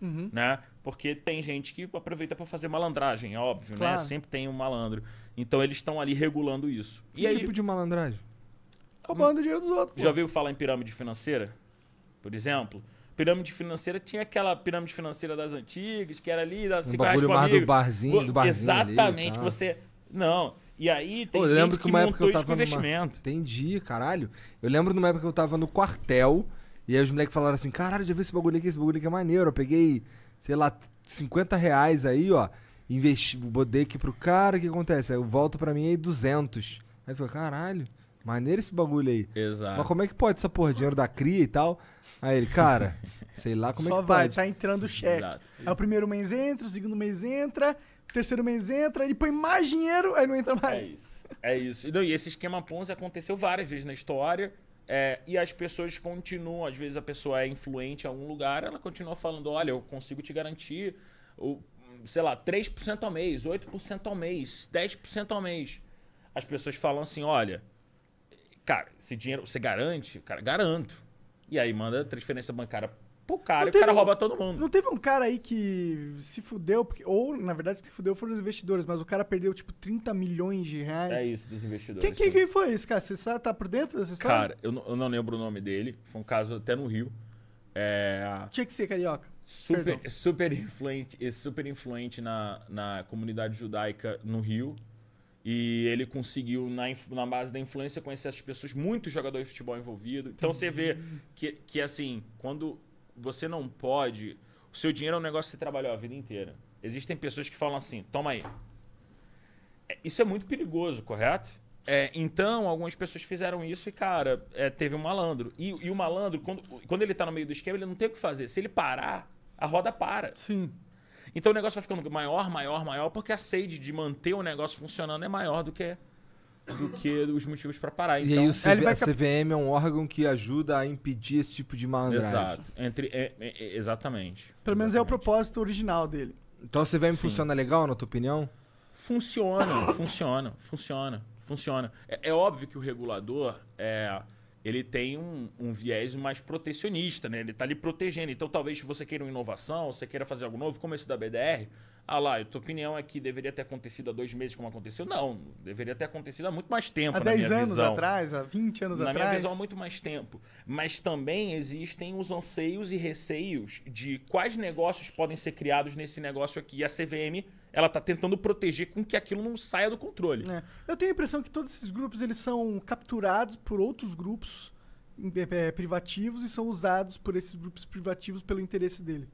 Uhum. Né? Porque tem gente que aproveita para fazer malandragem, é óbvio, né? claro. né? Sempre tem um malandro. Então eles estão ali regulando isso. E que aí... tipo de malandragem? Roubando é hum. dinheiro dos outros. Já pô. ouviu falar em pirâmide financeira? Por exemplo? pirâmide financeira tinha aquela pirâmide financeira das antigas, que era ali, das um cinco mais do barzinho, do barzinho Exatamente, ali, você... Não, e aí tem Pô, eu lembro que, que uma época eu tava com investimento. Numa... Entendi, caralho. Eu lembro numa época que eu tava no quartel, e aí os moleques falaram assim, caralho, já vi esse bagulho aqui, esse bagulho aqui é maneiro. Eu peguei, sei lá, 50 reais aí, ó. Investi, bodei aqui pro cara, o que acontece? Aí eu volto pra mim aí 200. Aí eu fala, caralho, maneiro esse bagulho aí. Exato. Mas como é que pode essa porra, dinheiro da cria e tal? Aí ele, cara, sei lá como é Só é que vai, pode. tá entrando o cheque. Exato. Aí o primeiro mês entra, o segundo mês entra, o terceiro mês entra, ele põe mais dinheiro, aí não entra mais. É isso. É isso. E, e esse esquema Ponzi aconteceu várias vezes na história. É, e as pessoas continuam, às vezes a pessoa é influente em algum lugar, ela continua falando: olha, eu consigo te garantir, o, sei lá, 3% ao mês, 8% ao mês, 10% ao mês. As pessoas falam assim: olha, cara, esse dinheiro você garante? Cara, garanto. E aí manda transferência bancária Pô, cara, o cara rouba todo mundo. Não teve um cara aí que se fudeu, porque, ou na verdade se fudeu foram os investidores, mas o cara perdeu tipo 30 milhões de reais. É isso, dos investidores. Quem, foi isso, cara? Você sabe, tá por dentro dessa história? Cara, eu não, eu não lembro o nome dele, foi um caso até no Rio. É... Tinha que ser carioca. Super, super influente, super influente na, na comunidade judaica no Rio. E ele conseguiu, na, na base da influência, conhecer as pessoas, muito jogador de futebol envolvido. Então Entendi. você vê que, que assim, quando você não pode. O seu dinheiro é um negócio que você trabalhou a vida inteira. Existem pessoas que falam assim: toma aí. É, isso é muito perigoso, correto? É, então, algumas pessoas fizeram isso e, cara, é, teve um malandro. E, e o malandro, quando, quando ele está no meio do esquema, ele não tem o que fazer. Se ele parar, a roda para. Sim. Então o negócio vai ficando maior, maior, maior, porque a sede de manter o negócio funcionando é maior do que do que os motivos para parar. Então, e aí então o CV, vai... a CVM é um órgão que ajuda a impedir esse tipo de malandragem. Exato. Entre, é, é, é exatamente. Pelo menos é o propósito original dele. Então o CVM Sim. funciona legal, na tua opinião? Funciona, funciona, funciona, funciona. É, é, óbvio que o regulador é ele tem um, um, viés mais protecionista, né? Ele está lhe protegendo. Então, talvez se você queira uma inovação, você queira fazer algo novo, como esse da BDR, ah lá, a tua opinião é que deveria ter acontecido há dois meses como aconteceu? Não, deveria ter acontecido há muito mais tempo. Há 10 anos visão. atrás, há 20 anos na atrás. Na minha visão, há muito mais tempo. Mas também existem os anseios e receios de quais negócios podem ser criados nesse negócio aqui. E a CVM, ela está tentando proteger com que aquilo não saia do controle. É. Eu tenho a impressão que todos esses grupos eles são capturados por outros grupos é, privativos e são usados por esses grupos privativos pelo interesse dele.